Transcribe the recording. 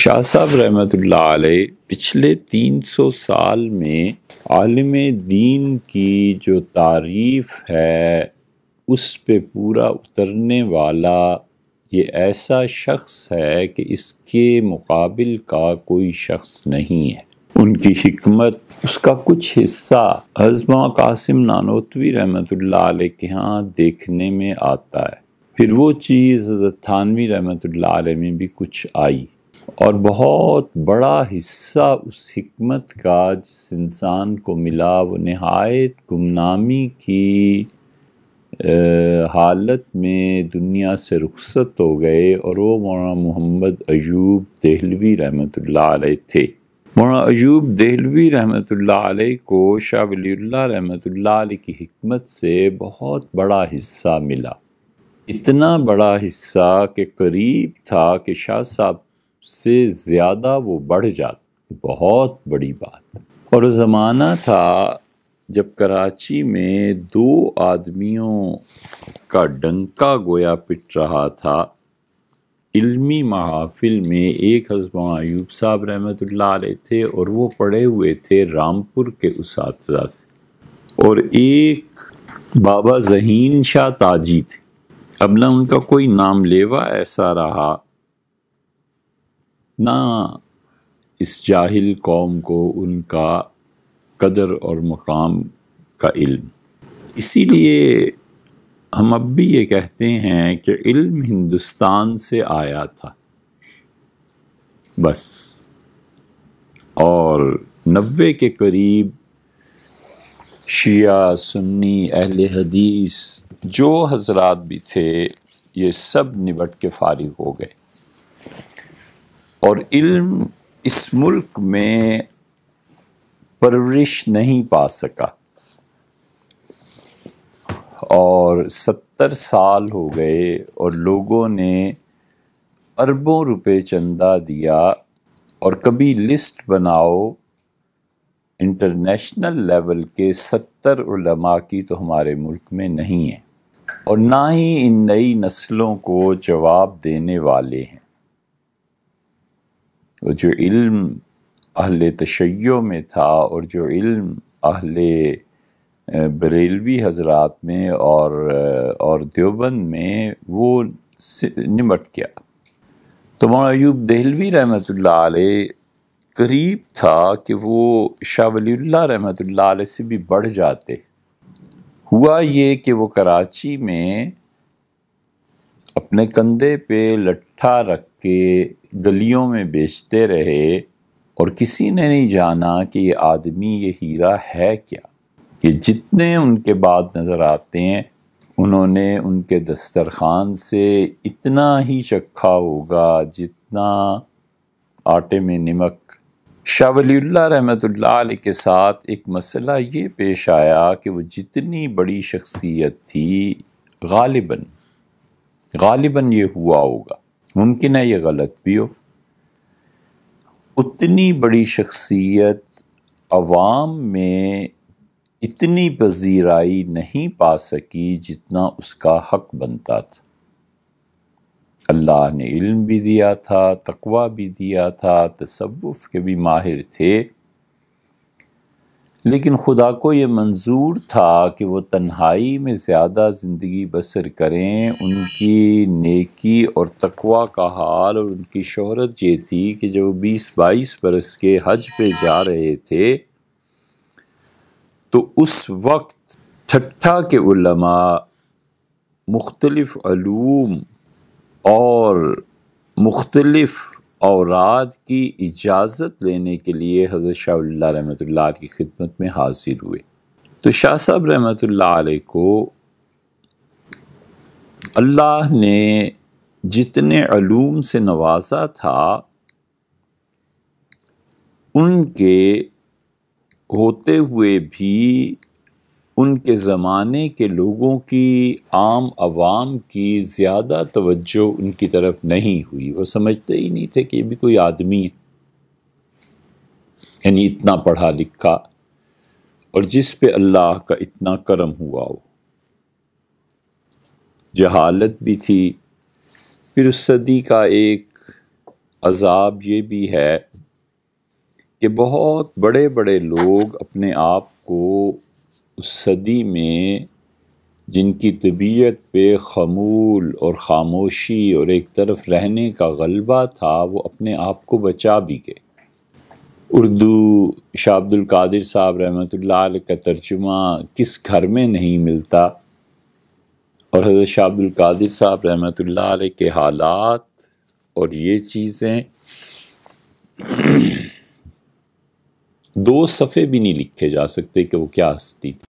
शाह साहब रहमत पिछले 300 साल में आलम दीन की जो तारीफ है उस पे पूरा उतरने वाला ये ऐसा शख्स है कि इसके मुकाबिल का कोई शख्स नहीं है उनकी हमत उसका कुछ हिस्सा हजमा कासिम नानोतवी रहमत के यहाँ देखने में आता है फिर वो चीज़ थानवी रहमत में भी कुछ आई और बहुत बड़ा हिस्सा उस हमत का जिस इंसान को मिला वो नहायत गुमनामी की हालत में दुनिया से रुखसत हो गए और वो मौना मोहम्मद अयूब दहलवी रहमत आलह थे मौना अयूब दहलवी रहमत आलह को शाह वलील्ला रहमत आलह की हमत से बहुत बड़ा हिस्सा मिला इतना बड़ा हिस्सा के करीब था कि शाह साहब से ज़्यादा वो बढ़ जाते बहुत बड़ी बात और ज़माना था जब कराची में दो आदमियों का डंका गोया पिट रहा था इल्मी महाफिल में एक हजमा अयूब साहब रहमत थे और वो पढ़े हुए थे रामपुर के उस से और एक बाबा जहीन शाह ताजी थे अब ना उनका कोई नाम लेवा ऐसा रहा ना इस जाहिल कौम को उनका कदर और मकाम का इल्म इसीलिए हम अब भी ये कहते हैं कि इल्म हिंदुस्तान से आया था बस और नबे के करीब शिया सुन्नी अहल हदीस जो हजरात भी थे ये सब निबट के फारिग हो गए और इल्म इस मुल्क में परवरिश नहीं पा सका और सत्तर साल हो गए और लोगों ने अरबों रुपए चंदा दिया और कभी लिस्ट बनाओ इंटरनेशनल लेवल के सत्तर उलमा की तो हमारे मुल्क में नहीं है और ना ही इन नई नस्लों को जवाब देने वाले हैं और जो इल्म अहल तशैयों में था और जो इल्म अहल बरेलवी हजरात में और और देवबंद में वो निमट गया तो मौलायूब दहलवी रहमत करीब था कि वो शाह वली रहमत से भी बढ़ जाते हुआ ये कि वो कराची में अपने कंधे पे लट इकट्ठा रख के गलियों में बेचते रहे और किसी ने नहीं जाना कि ये आदमी ये हीरा है क्या ये जितने उनके बाद नज़र आते हैं उन्होंने उनके दस्तरखान से इतना ही चखा होगा जितना आटे में नमक शाह वलील्ला रहमतुल्लाह के साथ एक मसला ये पेश आया कि वो जितनी बड़ी शख्सियत थी गालिबा गालिबा ये हुआ होगा मुमकिन है ये गलत भी हो उतनी बड़ी शख्सियत अवाम में इतनी पजीराई नहीं पा सकी जितना उसका हक बनता था अल्लाह ने इल्म भी दिया था तकवा भी दिया था तसव्वुफ के भी माहिर थे लेकिन खुदा को ये मंजूर था कि वो तन्हाई में ज़्यादा ज़िंदगी बसर करें उनकी नेकी और तकवा का हाल और उनकी शहरत ये थी कि जब वो बीस बाईस बरस के हज पे जा रहे थे तो उस वक्त ठट्ठा के उलमा मुख्तलफ़ और मुख्तलफ़ औरात की इजाज़त लेने के लिए हज़रत शाह रहमत की खिदमत में हाजिर हुए तो शाह साहब रहमत को अल्लाह ने जितने अलूम से नवाजा था उनके होते हुए भी उनके ज़माने के लोगों की आम आवाम की ज़्यादा तवज्जो उनकी तरफ नहीं हुई वो समझते ही नहीं थे कि ये भी कोई आदमी है यानी इतना पढ़ा लिखा और जिस पे अल्लाह का इतना करम हुआ हो जहालत भी थी फिर उस सदी का एक अजाब ये भी है कि बहुत बड़े बड़े लोग अपने आप को उस सदी में जिनकी तबीयत पे खमूल और ख़ामोशी और एक तरफ रहने का गलबा था वो अपने आप को बचा भी गए उर्दू शाह अब्दुल कादिर साहब रहमत का तर्जुमा किस घर में नहीं मिलता और हजरत शाह अब्दुल कादिर साहब रहमत के हालात और ये चीज़ें दो सफ़े भी नहीं लिखे जा सकते कि वो क्या हस्ती थी